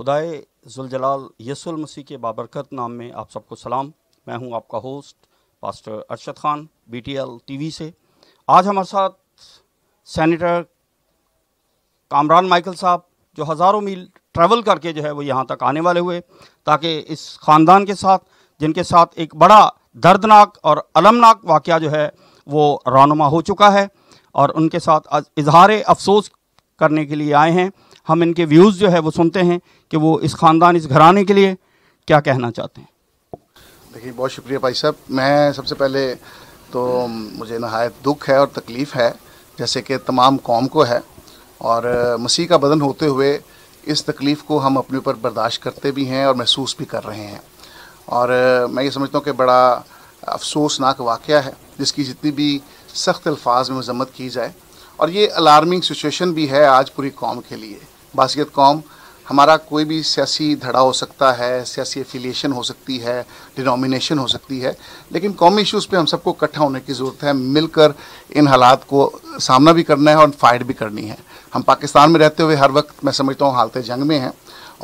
खुदाए जुलजलाल यसुल मसीह के बाबरकत नाम में आप सबको सलाम मैं हूं आपका host pastor Arshad Khan BTL TV से आज हमारे साथ सेनेटर कामरान माइकल साहब जो हज़ारों मील ट्रैवल करके जो है वो यहाँ तक आने वाले हुए ताकि इस ख़ानदान के साथ जिनके साथ एक बड़ा दर्दनाक और अलमनाक वाक़ जो है वो रानुमा हो चुका है और उनके साथ इजहार अफसोस करने के लिए आए हैं हम इनके व्यूज़ जो है वो सुनते हैं कि वो इस ख़ानदान इस घराने के लिए क्या कहना चाहते हैं देखिए बहुत शुक्रिया भाई साहब मैं सबसे पहले तो मुझे नहायत दुख है और तकलीफ़ है जैसे कि तमाम कौम को है और मसीह का बदन होते हुए इस तकलीफ़ को हम अपने ऊपर बर्दाश्त करते भी हैं और महसूस भी कर रहे हैं और मैं ये समझता हूँ कि बड़ा अफसोसनाक वाक़ है जिसकी जितनी भी सख्त अल्फाज में मजम्मत की जाए और ये अलार्मिंग सिचुएशन भी है आज पूरी कौम के लिए बासीत कौम हमारा कोई भी सियासी धड़ा हो सकता है सियासी एफिलिएशन हो सकती है डिनोमिनेशन हो सकती है लेकिन कौमी इश्यूज़ पे हम सबको इकट्ठा होने की ज़रूरत है मिलकर इन हालात को सामना भी करना है और फाइट भी करनी है हम पाकिस्तान में रहते हुए हर वक्त मैं समझता हूँ हालत जंग में हैं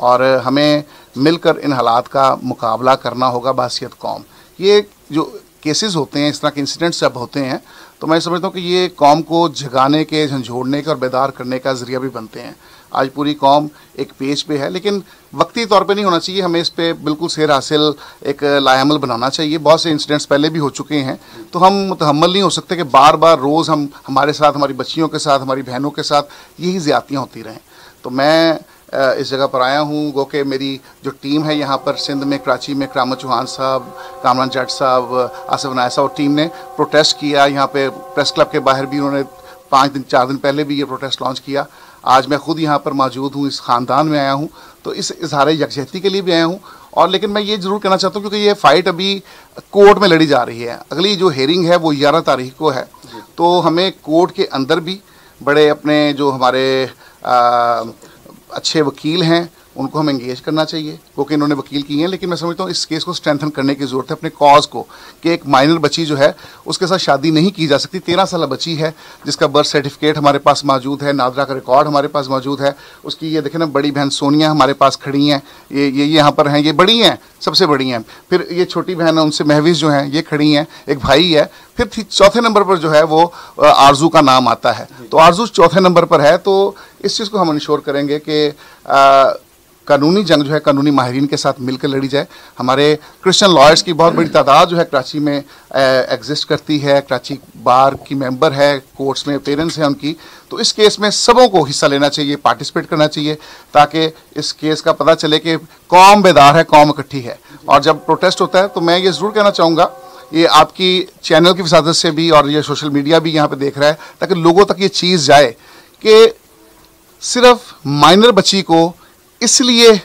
और हमें मिलकर इन हालात का मुकाबला करना होगा बासीत कौम ये जो केसेस होते हैं इस तरह के इंसिडेंट्स जब होते हैं तो मैं समझता हूँ कि ये कौम को जगाने के झंझोड़ने के और बेदार करने का जरिया भी बनते हैं आज पूरी कौम एक पेज पे है लेकिन वक्ती तौर पे नहीं होना चाहिए हमें इस पर बिल्कुल सैर हासिल एक लायामल बनाना चाहिए बहुत से इंसिडेंट्स पहले भी हो चुके हैं तो हम मुतहमल नहीं हो सकते कि बार बार रोज़ हम हमारे साथ हमारी बच्चियों के साथ हमारी बहनों के साथ यही ज़्यादतियाँ होती रहें तो मैं इस जगह पर आया हूँ गो के मेरी जो टीम है यहाँ पर सिंध में कराची में कराम चौहान साहब कामरान जट साहब आसफ नाया साहब टीम ने प्रोटेस्ट किया यहाँ पे प्रेस क्लब के बाहर भी उन्होंने पाँच दिन चार दिन पहले भी ये प्रोटेस्ट लॉन्च किया आज मैं खुद यहाँ पर मौजूद हूँ इस ख़ानदान में आया हूँ तो इस इजहार यकजहती के लिए भी आया हूँ और लेकिन मैं ये ज़रूर कहना चाहता हूँ क्योंकि ये फ़ाइट अभी कोर्ट में लड़ी जा रही है अगली जो हेयरिंग है वो ग्यारह तारीख को है तो हमें कोर्ट के अंदर भी बड़े अपने जो हमारे अच्छे वकील हैं उनको हम एंगेज करना चाहिए क्योंकि इन्होंने वकील किए हैं लेकिन मैं समझता हूँ इस केस को स्ट्रेंथन करने की ज़रूरत है अपने कॉज को कि एक माइनर बच्ची जो है उसके साथ शादी नहीं की जा सकती तेरह साल बच्ची है जिसका बर्थ सर्टिफिकेट हमारे पास मौजूद है नादरा का रिकॉर्ड हमारे पास मौजूद है उसकी ये देखें ना बड़ी बहन सोनिया हमारे पास खड़ी हैं ये ये यहाँ पर हैं ये बड़ी हैं सबसे बड़ी हैं फिर ये छोटी बहन है उनसे महविज जो हैं ये खड़ी हैं एक भाई है फिर चौथे नंबर पर जो है वो आरजू का नाम आता है तो आरजू चौथे नंबर पर है तो इस चीज़ को हम इंश्योर करेंगे कि कानूनी जंग जो है कानूनी माहरीन के साथ मिलकर लड़ी जाए हमारे क्रिश्चियन लॉयर्स की बहुत बड़ी तादाद जो है कराची में एग्जिस्ट करती है कराची बार की मेंबर है कोर्ट्स में पेरेंट्स हैं उनकी तो इस केस में सबों को हिस्सा लेना चाहिए पार्टिसिपेट करना चाहिए ताकि इस केस का पता चले कि कौम बेदार है कौम इकट्ठी है और जब प्रोटेस्ट होता है तो मैं ये ज़रूर कहना चाहूँगा ये आपकी चैनल की वसादत से भी और ये सोशल मीडिया भी यहाँ पर देख रहा है ताकि लोगों तक ये चीज़ जाए कि सिर्फ माइनर बच्ची को इसलिए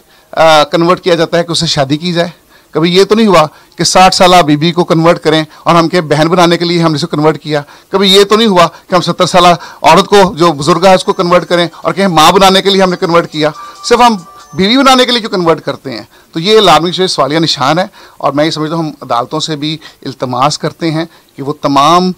कन्वर्ट किया जाता है कि उससे शादी की जाए कभी ये तो नहीं हुआ कि साठ साल बीबी को कन्वर्ट करें और हम के बहन बनाने के लिए हमने इसको कन्वर्ट किया कभी ये तो नहीं हुआ कि हम सत्तर साल औरत को जो बुजुर्ग है उसको कन्वर्ट करें और कहीं माँ बनाने के लिए हमने कन्वर्ट किया सिर्फ हम बीवी बनाने के लिए क्यों कन्वर्ट करते हैं तो ये लाजमी से सवालिया निशान है और मैं ये समझता हूँ हम अदालतों से भी इल्तमास करते हैं कि वो तमाम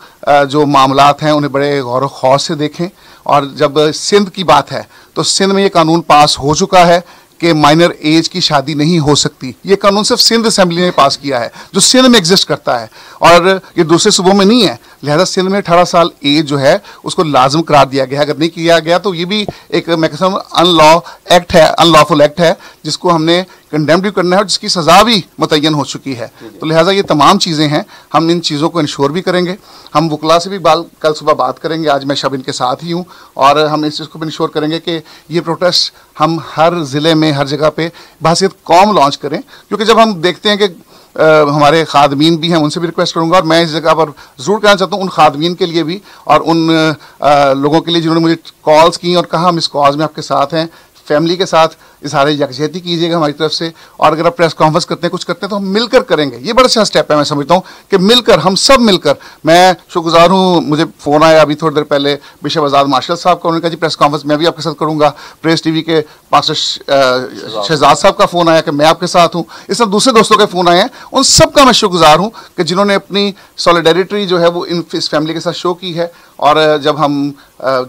जो मामला हैं उन्हें बड़े गौर खौस से देखें और जब सिंध की बात है तो सिंध में ये कानून पास हो चुका है कि माइनर एज की शादी नहीं हो सकती ये कानून सिर्फ सिंध असेंबली ने पास किया है जो सिंध में एग्जिस्ट करता है और ये दूसरे सूबों में नहीं है लिहाजा सिंध में अठारह साल एज जो है उसको लाजम करार दिया गया है अगर नहीं किया गया तो ये भी एक मैं अनलॉ एक्ट है अनलॉफुल एक्ट है जिसको हमने कंडेम्ड भी करना है और जिसकी सज़ा भी मुतन हो चुकी है तो लिहाजा ये तमाम चीज़ें हैं हम इन चीज़ों को इंश्योर भी करेंगे हम वकला से भी बाल कल सुबह बात करेंगे आज मैं शब इनके साथ ही हूँ और हम इस चीज़ को भी इंश्योर करेंगे कि ये प्रोटेस्ट हम हर ज़िले में हर जगह पर बासीत कॉम लॉन्च करें क्योंकि जब हम देखते हैं कि आ, हमारे खादमीन भी हैं उनसे भी रिक्वेस्ट करूंगा और मैं इस जगह पर ज़रूर कहना चाहता हूं उन खादमीन के लिए भी और उन आ, लोगों के लिए जिन्होंने मुझे कॉल्स की और कहा हम इस कॉज में आपके साथ हैं फैमिली के साथ इशारे यकजहती कीजिएगा हमारी तरफ से और अगर आप प्रेस कॉन्फ्रेंस करते हैं कुछ करते हैं तो हम मिलकर करेंगे ये बड़ा अच्छा स्टेप है मैं समझता हूँ कि मिलकर हम सब मिलकर मैं शुक्रगुजार हूँ मुझे फ़ोन आया अभी थोड़ी देर पहले बिशप आज़ाद मार्शल साहब का उन्होंने कहा जी प्रेस कॉन्फ्रेंस मैं भी आपके साथ करूँगा प्रेस टी के पास शहजाद साहब का फ़ोन आया कि मैं आपके साथ हूँ इस सब दूसरे दोस्तों के फ़ोन आए हैं उन सब का मैं शुक्रगुजार हूँ कि जिन्होंने अपनी सॉलिडेरिटी जो है वो इन इस फैमिली के साथ शो की है और जब हम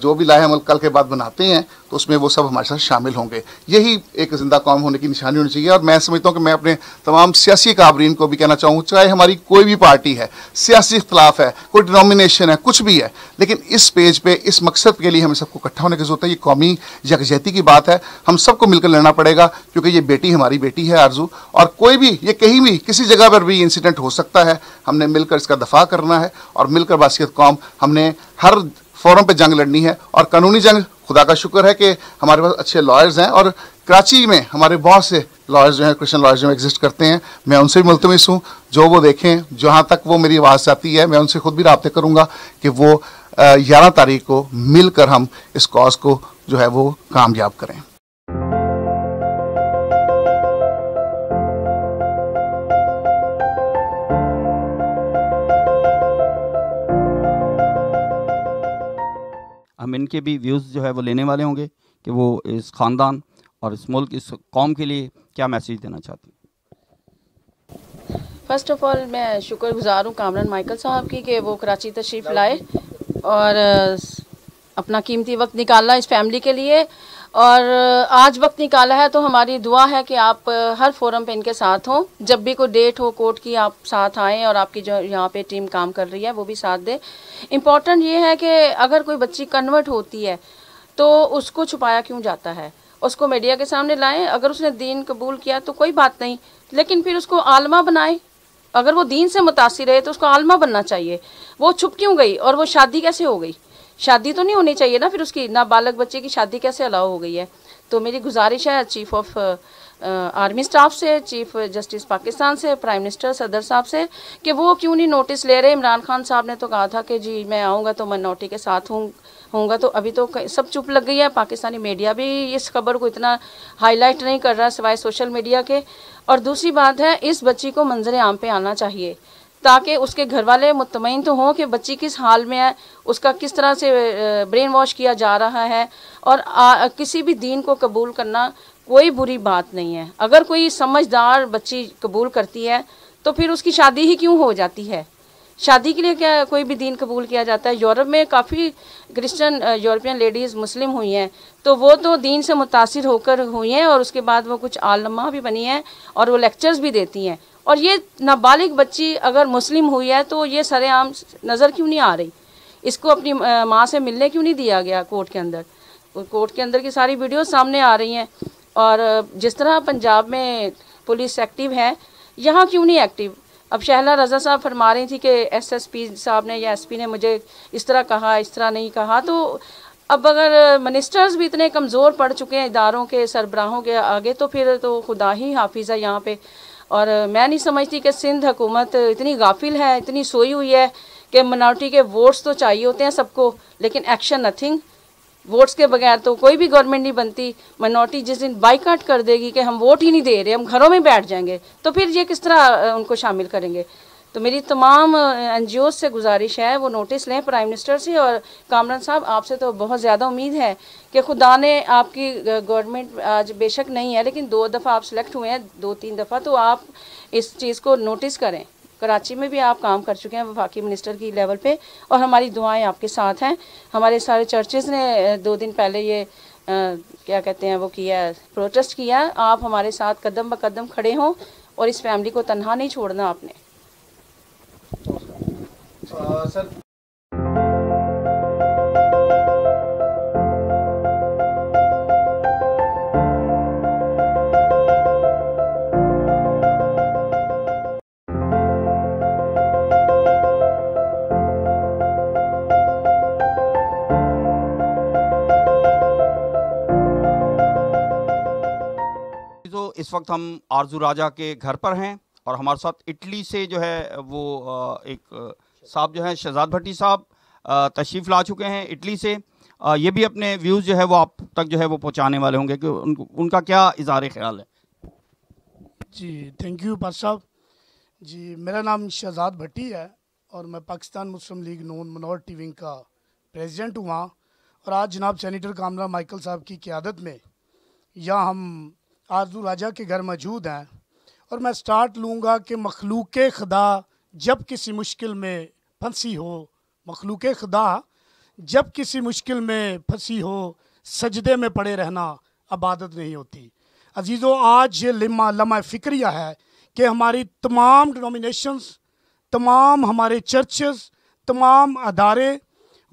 जो भी लाए हम कल के बाद बनाते हैं तो उसमें वो सब हमारे साथ शामिल होंगे यही एक जिंदा कौम होने की निशानी होनी चाहिए और मैं समझता हूँ कि मैं अपने तमाम सियासी काबरीन को भी कहना चाहूँ चाहे हमारी कोई भी पार्टी है सियासी इख्तलाफ है कोई डिनोमिनेशन है कुछ भी है लेकिन इस पेज पर इस मकसद के लिए हमें सबको इकट्ठा होने की जरूरत है ये कौमी यकजहती की बात है हम सबको मिलकर लड़ना पड़ेगा क्योंकि ये बेटी हमारी बेटी है आरजू और कोई भी ये कहीं भी किसी जगह पर भी इंसिडेंट हो सकता है हमने मिलकर इसका दफा करना है और मिलकर बासीत कौम हमने हर फोरम पे जंग लड़नी है और कानूनी जंग खुदा का शुक्र है कि हमारे पास अच्छे लॉयर्स हैं और कराची में हमारे बहुत से लॉयर्स जो हैं क्रिश्चियन लॉयर्स जो एग्जिस्ट करते हैं मैं उनसे भी मुलतमस हूँ जो वो देखें जहाँ तक वो मेरी आवाज़ आती है मैं उनसे खुद भी रबते करूँगा कि वो ग्यारह तारीख को मिलकर हम इस कॉज को जो है वो कामयाब करें हम इनके भी व्यूज़ जो है वो लेने वाले होंगे कि वो इस ख़ानदान और इस मुल्क इस कौम के लिए क्या मैसेज देना चाहती फर्स्ट ऑफ ऑल मैं शुक्रगुजार हूँ कामरान माइकल साहब की कि वो कराची तशरीफ़ लाए और अपना कीमती वक्त निकालना इस फैमिली के लिए और आज वक्त निकाला है तो हमारी दुआ है कि आप हर फोरम पे इनके साथ हों जब भी कोई डेट हो कोर्ट की आप साथ आएँ और आपकी जो यहाँ पे टीम काम कर रही है वो भी साथ दे इम्पॉर्टेंट ये है कि अगर कोई बच्ची कन्वर्ट होती है तो उसको छुपाया क्यों जाता है उसको मीडिया के सामने लाएं अगर उसने दीन कबूल किया तो कोई बात नहीं लेकिन फिर उसको आलमा बनाएं अगर वो दीन से मुतासर है तो उसको आलमा बनना चाहिए वो छुप क्यों गई और वो शादी कैसे हो गई शादी तो नहीं होनी चाहिए ना फिर उसकी ना बालक बच्चे की शादी कैसे अलाउ हो गई है तो मेरी गुजारिश है चीफ ऑफ आर्मी स्टाफ से चीफ जस्टिस पाकिस्तान से प्राइम मिनिस्टर सदर साहब से कि वो क्यों नहीं नोटिस ले रहे इमरान खान साहब ने तो कहा था कि जी मैं आऊँगा तो मैं नोटी के साथ हूँ होगा तो अभी तो सब चुप लग गई है पाकिस्तानी मीडिया भी इस खबर को इतना हाईलाइट नहीं कर रहा सिवाय सोशल मीडिया के और दूसरी बात है इस बच्ची को मंजर आम पे आना चाहिए ताकि उसके घर वाले मुतमिन तो हों कि बच्ची किस हाल में है उसका किस तरह से ब्रेन वॉश किया जा रहा है और आ, किसी भी दीन को कबूल करना कोई बुरी बात नहीं है अगर कोई समझदार बच्ची कबूल करती है तो फिर उसकी शादी ही क्यों हो जाती है शादी के लिए क्या कोई भी दीन कबूल किया जाता है यूरोप में काफ़ी क्रिश्चियन यूरोपियन लेडीज़ मुस्लिम हुई हैं तो वो तो दीन से मुतासर होकर हुई हैं और उसके बाद वो कुछ आलमा भी बनी हैं और वो लेक्चर्स भी देती हैं और ये नाबालिग बच्ची अगर मुस्लिम हुई है तो ये सरेआम नज़र क्यों नहीं आ रही इसको अपनी uh, माँ से मिलने क्यों नहीं दिया गया कोर्ट के अंदर कोर्ट के अंदर की सारी वीडियो सामने आ रही हैं और uh, जिस तरह पंजाब में पुलिस एक्टिव है यहाँ क्यों नहीं एक्टिव अब शहला रज़ा साहब फरमा रही थी कि एस एस पी साहब ने या एस पी ने मुझे इस तरह कहा इस तरह नहीं कहा तो अब अगर मिनिस्टर्स भी इतने कमज़ोर पड़ चुके हैं इदारों के सरबराहों के आगे तो फिर तो खुदा ही हाफिज़ है यहाँ पे और मैं नहीं समझती कि सिंध हुकूमत इतनी गाफिल है इतनी सोई हुई है कि मनार्टी के वोट्स तो चाहिए होते हैं सबको लेकिन एक्शन नथिंग वोट्स के बगैर तो कोई भी गवर्नमेंट नहीं बनती माइनॉरिटी जिस दिन बाइकाट कर देगी कि हम वोट ही नहीं दे रहे हम घरों में बैठ जाएंगे तो फिर ये किस तरह उनको शामिल करेंगे तो मेरी तमाम एन से गुजारिश है वो नोटिस लें प्राइम मिनिस्टर से और कामरान साहब आपसे तो बहुत ज़्यादा उम्मीद है कि खुदा ने आपकी गवर्नमेंट आज बेशक नहीं है लेकिन दो दफ़ा आप सिलेक्ट हुए हैं दो तीन दफ़ा तो आप इस चीज़ को नोटिस करें कराची में भी आप काम कर चुके हैं वफाकी मिनिस्टर की लेवल पे और हमारी दुआएं आपके साथ हैं हमारे सारे चर्चेज़ ने दो दिन पहले ये आ, क्या कहते हैं वो किया प्रोटेस्ट किया आप हमारे साथ कदम ब कदम खड़े हों और इस फैमिली को तनहा नहीं छोड़ना आपने आ, सर इस वक्त हम आरजू राजा के घर पर हैं और हमारे साथ इटली से जो है वो एक साहब जो है शहजाद भट्टी साहब तशरीफ़ ला चुके हैं इटली से ये भी अपने व्यूज़ जो है वो आप तक जो है वो पहुँचाने वाले होंगे कि उन, उनका क्या इजहार ख्याल है जी थैंक यू पास साहब जी मेरा नाम शहजाद भट्टी है और मैं Pakistan Muslim League non minority wing का प्रेसिडेंट हुआ और आज जनाब सेनेटर कामरा माइकल साहब की क्यादत में या हम आरजू राजा के घर मौजूद हैं और मैं स्टार्ट लूँगा कि मखलूक खुदा जब किसी मुश्किल में फंसी हो मखलूक खुदा जब किसी मुश्किल में फंसी हो सजदे में पड़े रहना अबादत नहीं होती अजीज़ो आज ये लम्हा लम्हा फ़िक्रिया है कि हमारी तमाम डिनोमिनेशंस तमाम हमारे चर्चेस तमाम अदारे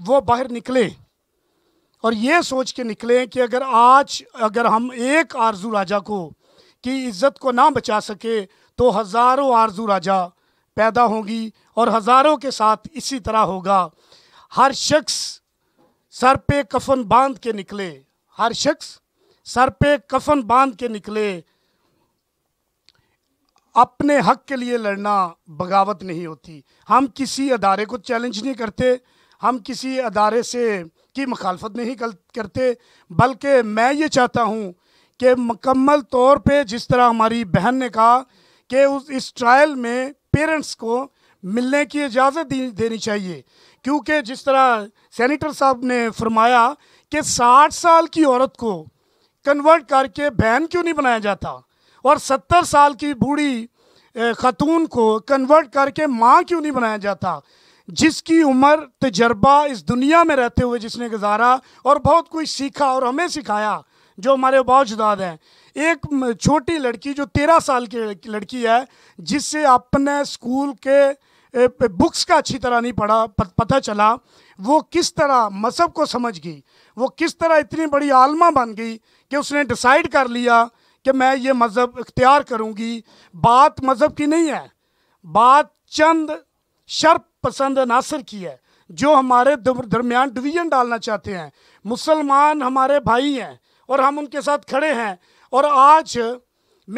वो बाहर निकले और ये सोच के निकले कि अगर आज अगर हम एक आरजू राजा को की इज़्ज़त को ना बचा सके तो हज़ारों आरजू राजा पैदा होंगी और हज़ारों के साथ इसी तरह होगा हर शख्स सर पे कफन बांध के निकले हर शख्स सर पे कफन बांध के निकले अपने हक के लिए लड़ना बगावत नहीं होती हम किसी अदारे को चैलेंज नहीं करते हम किसी अदारे से की मखालफत नहीं करते बल्कि मैं ये चाहता हूँ कि मकम्मल तौर पे जिस तरह हमारी बहन ने कहा कि उस इस ट्रायल में पेरेंट्स को मिलने की इजाज़त देनी चाहिए क्योंकि जिस तरह सेनेटर साहब ने फरमाया कि साठ साल की औरत को कन्वर्ट करके बहन क्यों नहीं बनाया जाता और सत्तर साल की बूढ़ी ख़तून को कन्वर्ट करके माँ क्यों नहीं बनाया जाता जिसकी उम्र तजर्बा इस दुनिया में रहते हुए जिसने गुजारा और बहुत कुछ सीखा और हमें सिखाया जो हमारे जुदाद हैं एक छोटी लड़की जो तेरह साल की लड़की है जिससे अपने स्कूल के बुक्स का अच्छी तरह नहीं पढ़ा पता चला वो किस तरह मजहब को समझ गई वो किस तरह इतनी बड़ी आलमा बन गई कि उसने डिसाइड कर लिया कि मैं ये मज़हब इख्तियार करूँगी बात मज़हब की नहीं है बात चंद शर्प पसंद अनासर की है जो हमारे दरमियान डिवीजन डालना चाहते हैं मुसलमान हमारे भाई हैं और हम उनके साथ खड़े हैं और आज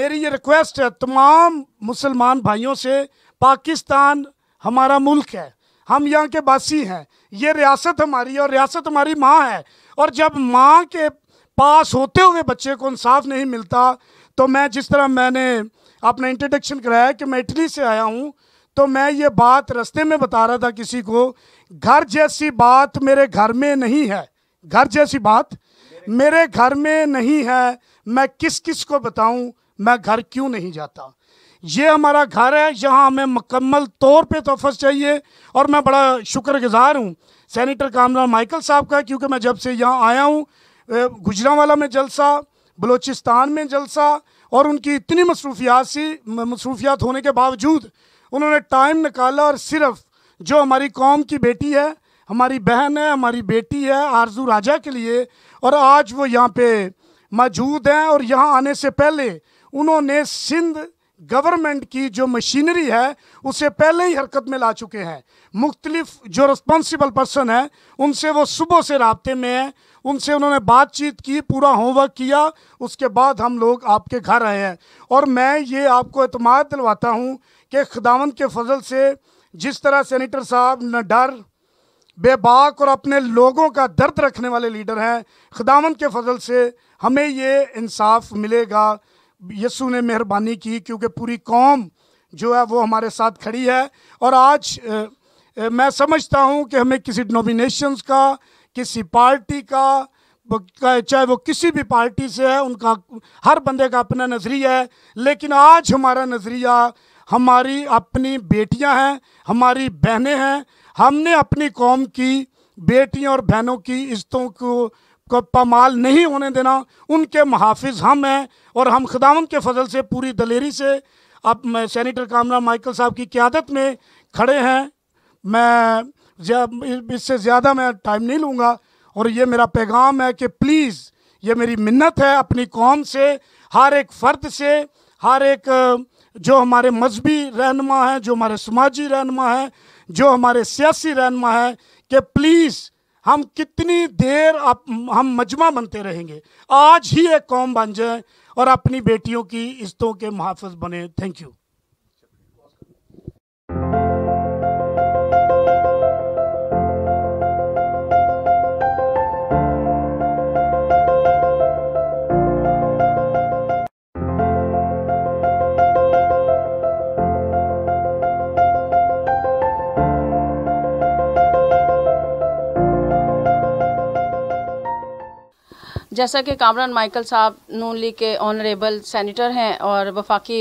मेरी ये रिक्वेस्ट है तमाम मुसलमान भाइयों से पाकिस्तान हमारा मुल्क है हम यहाँ के बासी हैं ये रियासत हमारी है और रियासत हमारी माँ है और जब माँ के पास होते हुए बच्चे को इंसाफ नहीं मिलता तो मैं जिस तरह मैंने अपना इंट्रोडक्शन कराया कि मैं इटली से आया हूँ तो मैं ये बात रस्ते में बता रहा था किसी को घर जैसी बात मेरे घर में नहीं है घर जैसी बात मेरे घर में नहीं है मैं किस किस को बताऊं मैं घर क्यों नहीं जाता ये हमारा घर है यहाँ हमें मुकम्मल तौर पे तोहफ़ चाहिए और मैं बड़ा शुक्रगुजार हूँ सैनिटर कामरान माइकल साहब का क्योंकि मैं जब से यहाँ आया हूँ गुजरावाला में जलसा बलूचिस्तान में जलसा और उनकी इतनी मसरूफियात सी मसरूफियात होने के बावजूद उन्होंने टाइम निकाला और सिर्फ जो हमारी कौम की बेटी है हमारी बहन है हमारी बेटी है आरजू राजा के लिए और आज वो यहाँ पे मौजूद हैं और यहाँ आने से पहले उन्होंने सिंध गवर्नमेंट की जो मशीनरी है उसे पहले ही हरकत में ला चुके हैं मुख्तलिफ जो रिस्पॉन्सिबल पर्सन हैं उनसे वो सुबह से रबते में हैं उनसे उन्होंने बातचीत की पूरा होमवर्क किया उसके बाद हम लोग आपके घर आए हैं और मैं ये आपको अतमाद दिलवाता हूँ कि खुदावन के फजल से जिस तरह सेनेटर साहब न डर बेबाक और अपने लोगों का दर्द रखने वाले लीडर हैं खुदावन के फजल से हमें ये इंसाफ मिलेगा यसु ने मेहरबानी की क्योंकि पूरी कौम जो है वो हमारे साथ खड़ी है और आज मैं समझता हूँ कि हमें किसी डोमिनेशन का किसी पार्टी का चाहे वो किसी भी पार्टी से है उनका हर बंदे का अपना नज़रिया है लेकिन आज हमारा नज़रिया हमारी अपनी बेटियां हैं हमारी बहनें हैं हमने अपनी कौम की बेटियों और बहनों की इज्जतों को को पमाल नहीं होने देना उनके मुहाफ़ हम हैं और हम खुदावन के फजल से पूरी दलेरी से अब मैं सैनिटर कामरा माइकल साहब की क्यादत में खड़े हैं मैं इससे ज़्यादा मैं टाइम नहीं लूँगा और ये मेरा पैगाम है कि प्लीज़ ये मेरी मिन्नत है अपनी कौम से हर एक फ़र्द से हर एक जो हमारे मजहबी रहनमा हैं जो हमारे समाजी रहनमा हैं जो हमारे सियासी रहनमा हैं कि प्लीज़ हम कितनी देर आप हम मजमा बनते रहेंगे आज ही एक कौम बन जाए और अपनी बेटियों की इज्जतों के मुहाफ़ बने थैंक यू जैसा कि कामरान माइकल साहब नून लीग के ऑनरेबल सैनिटर हैं और वफाकी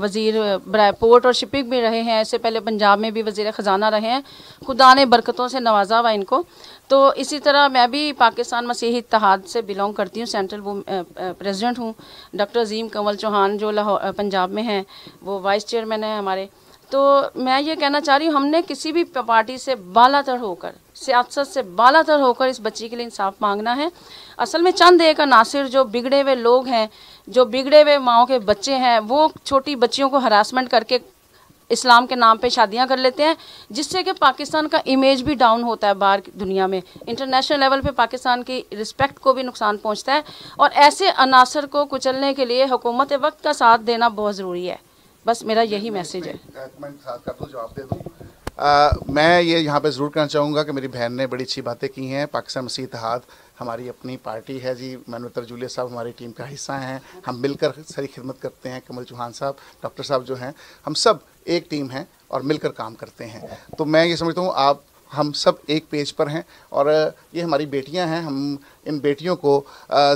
वजीर बरए पोर्ट और शिपिंग भी रहे हैं इससे पहले पंजाब में भी वजीर ख़जाना रहे हैं खुदा ने बरकतों से नवाजा हुआ इनको तो इसी तरह मैं भी पाकिस्तान मसीह इतिहाद से बिलोंग करती हूँ सेंट्रल प्रेजिडेंट हूँ डॉक्टर अजीम कंवल चौहान जो लाहौर पंजाब में हैं वो वाइस चेयरमैन हैं हमारे तो मैं ये कहना चाह रही हूँ हमने किसी भी पार्टी से बालातर होकर सियासत से बालातर होकर इस बच्ची के लिए इंसाफ मांगना है असल में चंद एक अनासर जो बिगड़े हुए लोग हैं जो बिगड़े हुए माओ के बच्चे हैं वो छोटी बच्चियों को हरासमेंट करके इस्लाम के नाम पे शादियां कर लेते हैं जिससे कि पाकिस्तान का इमेज भी डाउन होता है बाहर दुनिया में इंटरनेशनल लेवल पे पाकिस्तान की रिस्पेक्ट को भी नुकसान पहुंचता है और ऐसे अनासर को कुचलने के लिए हुकूमत वक्त का साथ देना बहुत ज़रूरी है बस मेरा यही मैसेज है तो जवाब दे दूँ आ, मैं ये यहाँ पे ज़रूर कहना चाहूँगा कि मेरी बहन ने बड़ी अच्छी बातें की हैं पाकिस्तान मसीह इतिहाद हमारी अपनी पार्टी है जी मनोतर जूलिया साहब हमारी टीम का हिस्सा हैं हम मिलकर सारी खिदमत करते हैं कमल चौहान साहब डॉक्टर साहब जो हैं हम सब एक टीम हैं और मिलकर काम करते हैं तो मैं ये समझता हूँ आप हम सब एक पेज पर हैं और ये हमारी बेटियां हैं हम इन बेटियों को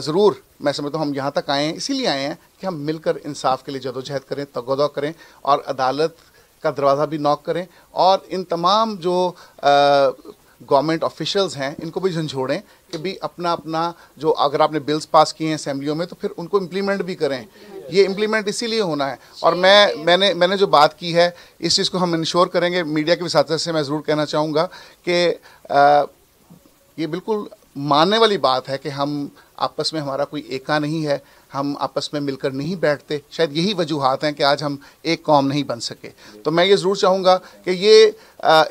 ज़रूर मैं समझता हूँ हम यहाँ तक आए हैं इसीलिए आए हैं कि हम मिलकर इंसाफ के लिए जदोजहद करें तगोद करें और अदालत का दरवाज़ा भी नॉक करें और इन तमाम जो गवर्नमेंट ऑफिशल्स हैं इनको भी झंझोड़ें कि भी अपना अपना जो अगर आपने बिल्स पास किए हैं असम्बलियों में तो फिर उनको इम्प्लीमेंट भी करें ये इम्प्लीमेंट इसीलिए होना है और मैं मैंने मैंने जो बात की है इस चीज़ को हम इंश्योर करेंगे मीडिया के साथ से मैं ज़रूर कहना चाहूँगा कि ये बिल्कुल मानने वाली बात है कि हम आपस में हमारा कोई एका नहीं है हम आपस में मिलकर नहीं बैठते शायद यही वजूहत हैं कि आज हम एक कौम नहीं बन सके तो मैं ये ज़रूर चाहूँगा कि ये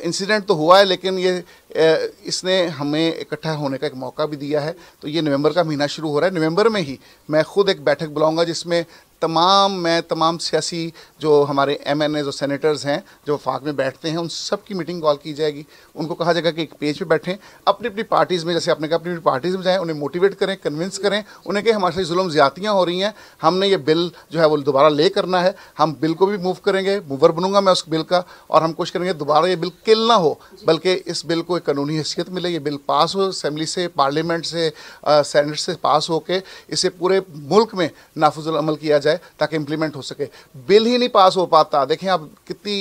इंसिडेंट तो हुआ है लेकिन ये आ, इसने हमें इकट्ठा होने का एक मौका भी दिया है तो ये नवंबर का महीना शुरू हो रहा है नवंबर में ही मैं खुद एक बैठक बुलाऊंगा जिसमें तमाम मैं तमाम सियासी जो हमारे एम एन जो सेनेटर्स हैं जो वफाक में बैठते हैं उन सब की मीटिंग कॉल की जाएगी उनको कहा जाएगा कि एक पेज पे बैठें अपनी अपनी पार्टीज़ में जैसे आपने कहा अपनी अपनी पार्टीज़ में जाएँ उन्हें मोटिवेट करें कन्विंस करें उन्हें कि हमारे साथ जुल्म ज़्यादतियाँ हो रही हैं हमने ये बिल जो है वो दोबारा ले करना है हम बिल को भी मूव करेंगे मूवर बनूंगा मैं उस बिल का और हम कोशिश करेंगे दोबारा ये बिल किल ना हो बल्कि इस बिल को एक कानूनी हैसियत मिले ये बिल पास हो असम्बली से पार्लियामेंट से सेनेट uh, से पास होकर इसे पूरे मुल्क में नाफुजल अमल किया जाए है ताकि इम्प्लीमेंट हो सके बिल ही नहीं पास हो पाता देखें आप कितनी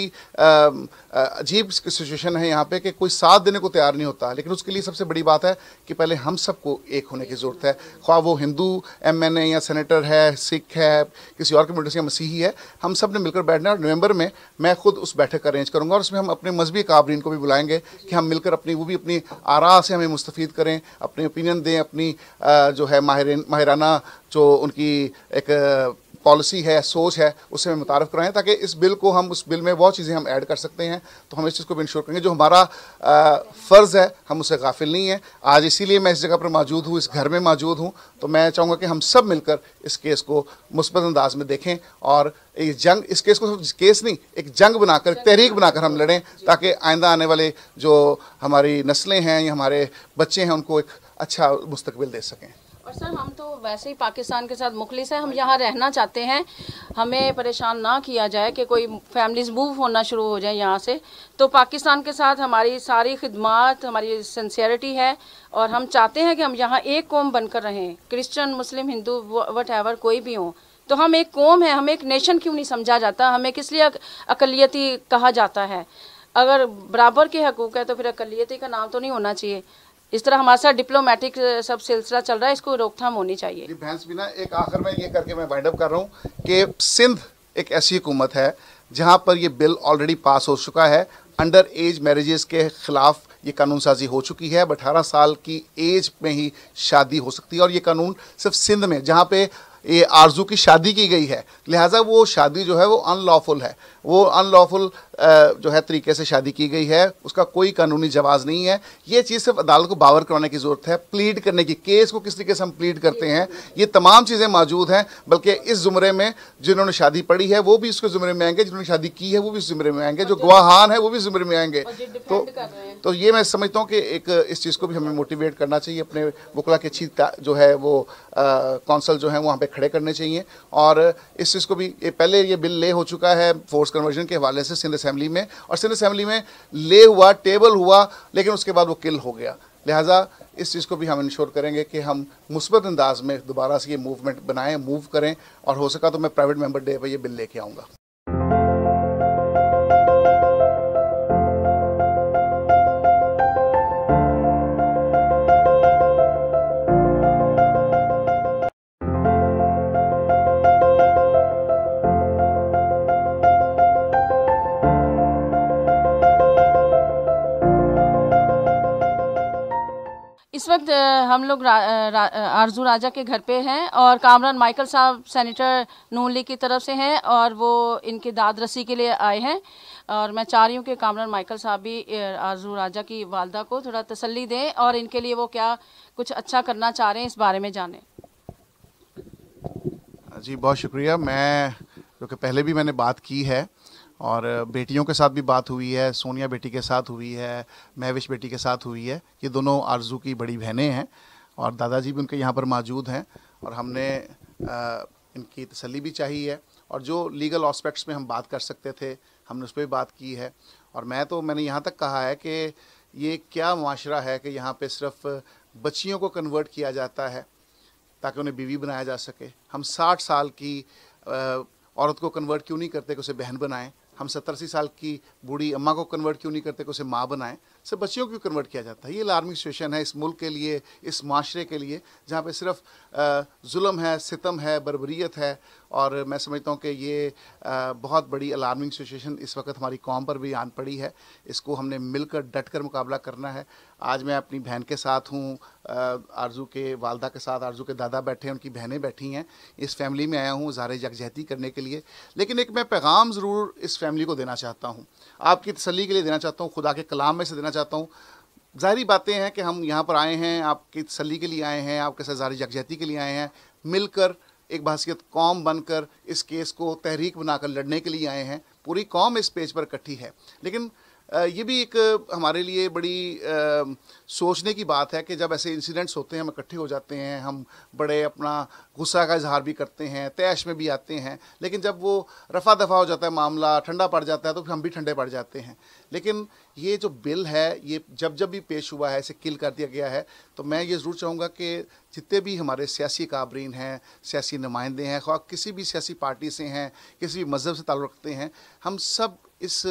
अजीब सिचुएशन है यहाँ पे कि कोई साथ देने को तैयार नहीं होता लेकिन उसके लिए सबसे बड़ी बात है कि पहले हम सबको एक होने की ज़रूरत है ख्वा वो हिंदू एम एन ए या सेनेटर है सिख है किसी और कम्युनिटी या मसीही है हम सब ने मिलकर बैठना है और नवंबर में मैं खुद उस बैठक का अरेंज करूँगा और उसमें हम अपने मजहबी काबरीन को भी बुलाएंगे कि हम मिलकर अपनी वो भी अपनी आरा से हमें मुस्तफ़ करें अपने ओपिनियन दें अपनी जो है माहिराना जो उनकी एक पॉलिसी है सोच है उससे हमें मुतारफ़ कराएं ताकि इस बिल को हम उस बिल में बहुत चीज़ें हम ऐड कर सकते हैं तो हम इस चीज़ को भी इंश्योर करेंगे जो हमारा फ़र्ज़ है हम उससे गाफिल नहीं है आज इसीलिए मैं इस जगह पर मौजूद हूँ इस घर में मौजूद हूँ तो मैं चाहूँगा कि हम सब मिलकर इस केस को मुस्बत अंदाज में देखें और ये जंग इस केस को केस नहीं एक जंग बनाकर तहरीक बनाकर हम लड़ें ताकि आइंदा आने वाले जो हमारी नस्लें हैं या हमारे बच्चे हैं उनको एक अच्छा मुस्तबिल दे सकें और सर हम तो वैसे ही पाकिस्तान के साथ मुखलिस हैं हम यहाँ रहना चाहते हैं हमें परेशान ना किया जाए कि कोई फैमिलीज मूव होना शुरू हो जाए यहाँ से तो पाकिस्तान के साथ हमारी सारी खिदमत हमारी सेंसियरिटी है और हम चाहते हैं कि हम यहाँ एक कौम बनकर रहें Christian Muslim Hindu whatever कोई भी हो तो हम एक कौम है हमें एक नेशन क्यों नहीं समझा जाता हमें किस लिए अकलीती कहा जाता है अगर बराबर के हकूक़ है तो फिर अकलीती का नाम तो नहीं होना चाहिए इस तरह हमारे साथ डिप्लोमेटिक सब सिलसिला चल रहा है इसको रोकथाम होनी चाहिए भैंस बिना एक आखिर में ये करके मैं वाइंड अप कर रहा हूँ कि सिंध एक ऐसी हुकूमत है जहाँ पर ये बिल ऑलरेडी पास हो चुका है अंडर एज मैरिजेस के ख़िलाफ़ ये कानून साजी हो चुकी है अब अठारह साल की एज में ही शादी हो सकती है और ये कानून सिर्फ सिंध में जहाँ पे ये आरजू की शादी की गई है लिहाजा वो शादी जो है वो अनलॉफुल है वो अनलॉफुल जो है तरीके से शादी की गई है उसका कोई कानूनी जवाज़ नहीं है ये चीज़ सिर्फ अदालत को बावर करवाने की ज़रूरत है प्लीड करने की केस को किस तरीके से हम प्लीड करते हैं ये तमाम चीज़ें मौजूद हैं बल्कि इस ज़ुमरे में जिन्होंने शादी पढ़ी है वो भी इसके ज़ुमरे में आएंगे जिन्होंने शादी की है वो भी ज़ुमरे में आएंगे जो गवाहान है वो भी ज़ुमरे में आएंगे तो तो ये मैं समझता हूँ कि एक इस चीज़ को भी हमें मोटिवेट करना चाहिए अपने वकला की अच्छी जो है वो कौंसल जो है वहाँ पर खड़े करने चाहिए और इस चीज़ को भी ये पहले ये बिल ले हो चुका है फोर्स कन्वर्जन के हवाले से सिंध असम्बली में और सिंध असम्बली में ले हुआ टेबल हुआ लेकिन उसके बाद वो किल हो गया लिहाजा इस चीज़ को भी हम इंश्योर करेंगे कि हम मुस्बत अंदाज में दोबारा से ये मूवमेंट बनाएं मूव करें और हो सका तो मैं प्राइवेट मेंबर डे पर ये बिल लेके आऊँगा वक्त हम लोग आरजू राजा के घर पे हैं और कामरान माइकल साहब सेनेटर नूनली की तरफ से हैं और वो इनके दाद रसी के लिए आए हैं और मैं चाह रही हूँ कि कामरान माइकल साहब भी आरजू राजा की वालदा को थोड़ा तसल्ली दें और इनके लिए वो क्या कुछ अच्छा करना चाह रहे हैं इस बारे में जाने जी बहुत शुक्रिया मैं क्योंकि पहले भी मैंने बात की है और बेटियों के साथ भी बात हुई है सोनिया बेटी के साथ हुई है महविश बेटी के साथ हुई है ये दोनों आरजू की बड़ी बहनें हैं और दादाजी भी उनके यहाँ पर मौजूद हैं और हमने आ, इनकी तसली भी चाहिए है और जो लीगल ऑस्पेक्ट्स में हम बात कर सकते थे हमने उस पर भी बात की है और मैं तो मैंने यहाँ तक कहा है कि ये क्या माशरा है कि यहाँ पर सिर्फ बच्चियों को कन्वर्ट किया जाता है ताकि उन्हें बीवी बनाया जा सके हम साठ साल की औरत को कन्वर्ट क्यों नहीं करते कि उसे बहन बनाएं हम सत्तर साल की बूढ़ी अम्मा को कन्वर्ट क्यों नहीं करते कि उसे माँ बनाएं से बच्चियों को कन्वर्ट किया जाता है ये अलार्मिंग सिचुएशन है इस मुल्क के लिए इस माशरे के लिए जहाँ पे सिर्फ जुल्म है सितम है बरबरीत है और मैं समझता हूँ कि ये बहुत बड़ी अलार्मिंग सिचुएशन इस वक्त हमारी कौम पर भी आन पड़ी है इसको हमने मिलकर डट कर मुकाबला करना है आज मैं अपनी बहन के साथ हूँ आरजू के वालदा के साथ आरजू के दादा बैठे हैं उनकी बहनें बैठी हैं इस फैमिली में आया हूँ ज़ार यकजहती करने के लिए लेकिन एक मैं पैगाम ज़रूर इस फैमिली को देना चाहता हूँ आपकी तसली के लिए देना चाहता हूँ खुदा के कलाम में से देना चाहता हूँ जाहरी बातें हैं कि हम यहाँ पर आए हैं आपकी तसली के लिए आए हैं आपके साथ जारी यकजहती के लिए आए हैं मिलकर एक बासीत कौम बनकर इस केस को तहरीक बनाकर लड़ने के लिए आए हैं पूरी कौम इस पेज पर इकट्ठी है लेकिन ये भी एक हमारे लिए बड़ी आ, सोचने की बात है कि जब ऐसे इंसिडेंट्स होते हैं हम इकट्ठे हो जाते हैं हम बड़े अपना गुस्सा का इजहार भी करते हैं तैश में भी आते हैं लेकिन जब वो रफा दफा हो जाता है मामला ठंडा पड़ जाता है तो फिर हम भी ठंडे पड़ जाते हैं लेकिन ये जो बिल है ये जब जब भी पेश हुआ है इसे किल कर दिया गया है तो मैं ये ज़रूर चाहूँगा कि जितने भी हमारे सियासी काबरीन हैं सियासी नुमाइंदे हैं ख्वा किसी भी सियासी पार्टी से हैं किसी भी मज़हब से ताल्लुक़ रखते हैं हम सब इस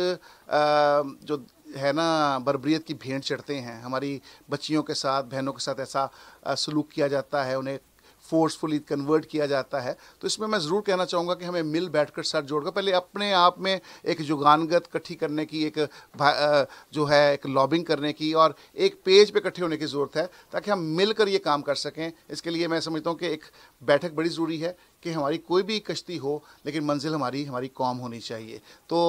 जो है ना बरबरीत की भेंट चढ़ते हैं हमारी बच्चियों के साथ बहनों के साथ ऐसा सलूक किया जाता है उन्हें फोर्सफुली कन्वर्ट किया जाता है तो इसमें मैं ज़रूर कहना चाहूँगा कि हमें मिल बैठकर सर जोड़कर पहले अपने आप में एक जुगानगत इकट्ठी करने की एक जो है एक लॉबिंग करने की और एक पेज पे इकट्ठे होने की ज़रूरत है ताकि हम मिलकर ये काम कर सकें इसके लिए मैं समझता हूँ कि एक बैठक बड़ी ज़रूरी है कि हमारी कोई भी कश्ती हो लेकिन मंजिल हमारी हमारी कॉम होनी चाहिए तो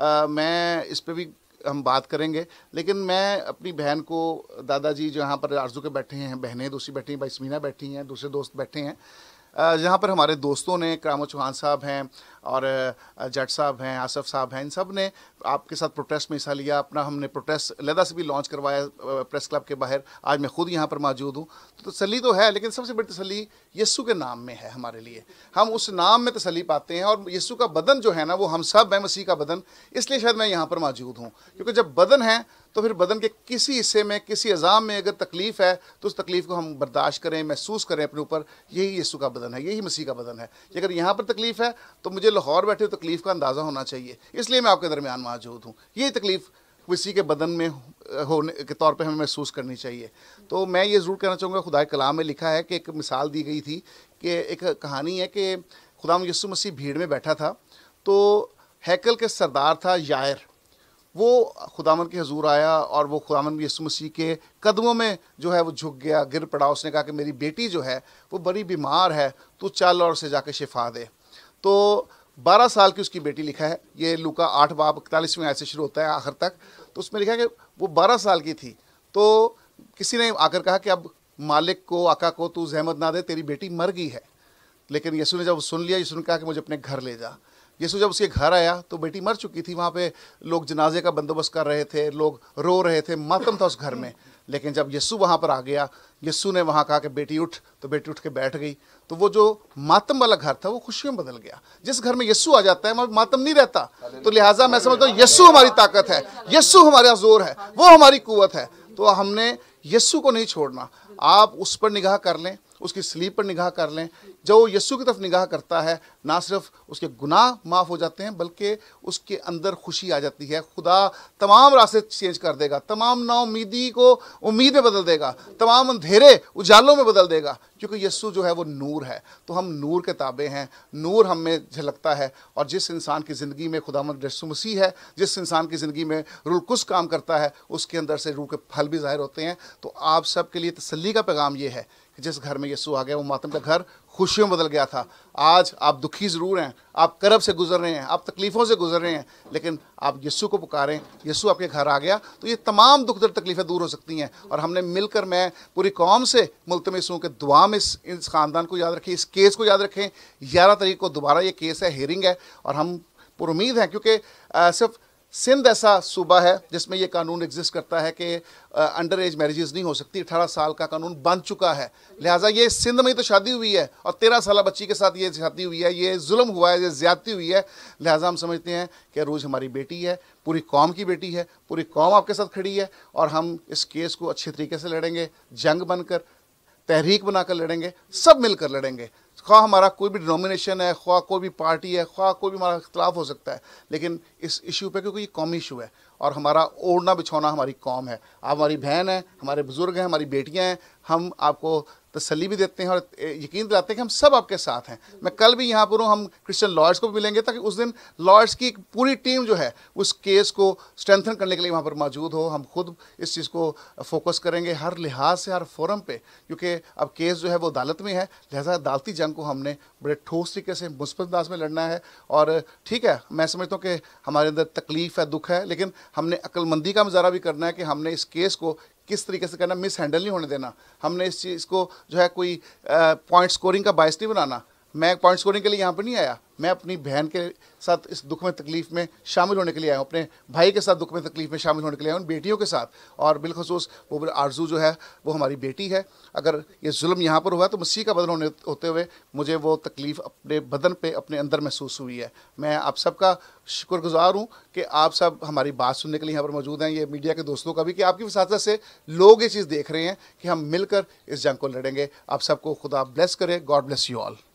आ, मैं इस पर भी हम बात करेंगे लेकिन मैं अपनी बहन को दादाजी जो यहाँ पर आरजू के बैठे हैं बहनें दूसरी बैठी हैं भाई समीना बैठी हैं दूसरे दोस्त बैठे हैं जहाँ पर हमारे दोस्तों ने क्रामो चौहान साहब हैं और जट साहब हैं आसफ साहब हैं इन सब ने आपके साथ प्रोटेस्ट में हिस्सा लिया अपना हमने प्रोटेस्ट लदा से भी लॉन्च करवाया प्रेस क्लब के बाहर आज मैं खुद यहाँ पर मौजूद हूँ तो तसली तो है लेकिन सबसे बड़ी तसली यस्सु के नाम में है हमारे लिए हम उस नाम में तसली पाते हैं और यस्सु का बदन जो है ना वो हम सब हैं मसीह का बदन इसलिए शायद मैं यहाँ पर मौजूद हूँ क्योंकि जब बदन है तो फिर बदन के किसी हिस्से में किसी अज़ाम में अगर तकलीफ़ है तो उस तकलीफ़ को हम बर्दाश्त करें महसूस करें अपने ऊपर यही यीशु का बदन है यही मसीह का बदन है अगर यहाँ पर तकलीफ़ है तो मुझे लाहौर बैठे हुए तकलीफ़ का अंदाज़ा होना चाहिए इसलिए मैं आपके दरमियान मौजूद हूँ यही तकलीफ़ किसी के बदन में होने के तौर पर हमें महसूस करनी चाहिए तो मैं ये ज़रूर कहना चाहूँगा खुदा कलाम में लिखा है कि एक मिसाल दी गई थी कि एक कहानी है कि खुदा यसु मसीह भीड़ में बैठा था तो हैकल के सरदार था यायर वो खुदामन के हजूर आया और वो खुदामन यसु मसीह के कदमों में जो है वो झुक गया गिर पड़ा उसने कहा कि मेरी बेटी जो है वो बड़ी बीमार है तो चल और उसे जाके शिफा दे तो बारह साल की उसकी बेटी लिखा है ये लुका आठ बाब इकतालीसवें ऐसे शुरू होता है आखिर तक तो उसमें लिखा है कि वो बारह साल की थी तो किसी ने आकर कहा कि अब मालिक को आका को तू जहमत ना दे तेरी बेटी मर गई है लेकिन यसु ने जब सुन लिया यसु ने कहा कि मुझे अपने घर ले जा यीशु जब उसके घर आया तो बेटी मर चुकी थी वहाँ पे लोग जनाजे का बंदोबस्त कर रहे थे लोग रो रहे थे मातम था उस घर में लेकिन जब यीशु वहाँ पर आ गया यीशु ने वहाँ कहा कि बेटी उठ तो बेटी उठ के बैठ गई तो वो जो मातम वाला घर था वो खुशियों में बदल गया जिस घर में यीशु आ जाता है वहाँ मातम नहीं रहता तो लिहाजा मैं समझता हूँ यीशु हमारी ताकत है यीशु हमारा जोर है वो हमारी कुवत है तो हमने यस्सु को नहीं छोड़ना आप उस पर निगाह कर लें उसकी स्लीप पर निगाह कर लें जब वो यस्सु की तरफ निगाह करता है ना सिर्फ उसके गुनाह माफ़ हो जाते हैं बल्कि उसके अंदर खुशी आ जाती है खुदा तमाम रास्ते चेंज कर देगा तमाम नाउमीदी को उम्मीद में बदल देगा तमाम अंधेरे उजालों में बदल देगा क्योंकि यस्सु जो है वो नूर है तो हम नूर के ताबे हैं नूर हमें झलकता है और जिस इंसान की ज़िंदगी में खुदा यसु मसीह है जिस इंसान की ज़िंदगी में रुलकुस काम करता है उसके अंदर से रूह के फल भी ज़ाहिर होते हैं तो आप सब के लिए तसली का पैगाम ये है जिस घर में यीशु आ गया वो मातम का घर खुशियों में बदल गया था आज आप दुखी ज़रूर हैं आप करब से गुजर रहे हैं आप तकलीफ़ों से गुजर रहे हैं लेकिन आप यीशु को पुकारें यीशु आपके घर आ गया तो ये तमाम दुख दर्द तकलीफ़ें दूर हो सकती हैं और हमने मिलकर मैं पूरी कौम से मुलतमस हूँ कि दुआ में इस इस ख़ानदान को याद रखें इस केस को याद रखें ग्यारह तारीख को दोबारा ये केस है हेयरिंग है और हम पुरुद हैं क्योंकि सिर्फ सिंध ऐसा सूबा है जिसमें ये कानून एग्जिस्ट करता है कि अंडर एज मैरिज नहीं हो सकती अठारह साल का कानून बन चुका है लिहाजा ये सिंध में ही तो शादी हुई है और तेरह साल बच्ची के साथ ये शादी हुई है ये जुल्म हुआ है ये ज़्यादती हुई है लिहाजा हम समझते हैं कि रोज़ हमारी बेटी है पूरी कौम की बेटी है पूरी कौम आपके साथ खड़ी है और हम इस केस को अच्छे तरीके से लड़ेंगे जंग बनकर तहरीक बनाकर लड़ेंगे सब मिलकर लड़ेंगे ख्वा हमारा कोई भी डिनोमिनेशन है ख्वा कोई भी पार्टी है ख्वा कोई भी हमारा इख्तलाफ हो सकता है लेकिन इस इशू पे क्योंकि ये कौमी इशू है और हमारा ओढ़ना बिछौना हमारी कौम है आप हमारी बहन है हमारे बुज़ुर्ग हैं हमारी बेटियाँ हैं हम आपको तसली भी देते हैं और यकीन दिलाते हैं कि हम सब आपके साथ हैं मैं कल भी यहाँ पर हूँ हम क्रिश्चियन लॉयर्स को भी मिलेंगे ताकि उस दिन लॉयर्स की एक पूरी टीम जो है उस केस को स्ट्रेंथन करने के लिए वहाँ पर मौजूद हो हम खुद इस चीज़ को फोकस करेंगे हर लिहाज से हर फोरम पे क्योंकि अब केस जो है वो अदालत में है लिहाजा अदालती जंग को हमने बड़े ठोस तरीके से मुस्बत अंदाज में लड़ना है और ठीक है मैं समझता हूँ कि हमारे अंदर तकलीफ़ है दुख है लेकिन हमने अक्लमंदी का मुजारा भी करना है कि हमने इस केस को किस तरीके से करना मिस हैंडल नहीं होने देना हमने इस चीज़ को जो है कोई पॉइंट स्कोरिंग का बायस नहीं बनाना मैं पॉइंट स्कोरिंग के लिए यहाँ पर नहीं आया मैं अपनी बहन के साथ इस दुख में तकलीफ में शामिल होने के लिए आया हूँ अपने भाई के साथ दुख में तकलीफ में शामिल होने के लिए आया हूँ बेटियों के साथ और बिलखसूस वो आरजू जो है वो हमारी बेटी है अगर ये जुल्म यहाँ पर हुआ तो मसीह का बदन होने होते हुए मुझे वो तकलीफ़ अपने बदन पर अपने अंदर महसूस हुई है मैं आप सबका शुक्रगुजार हूँ कि आप सब हमारी बात सुनने के लिए यहाँ पर मौजूद हैं ये मीडिया के दोस्तों का भी कि आपकी वसात से लोग ये चीज़ देख रहे हैं कि हम मिलकर इस जंग को लड़ेंगे आप सबको खुदा ब्लेस करें गॉड ब्लेस यू ऑल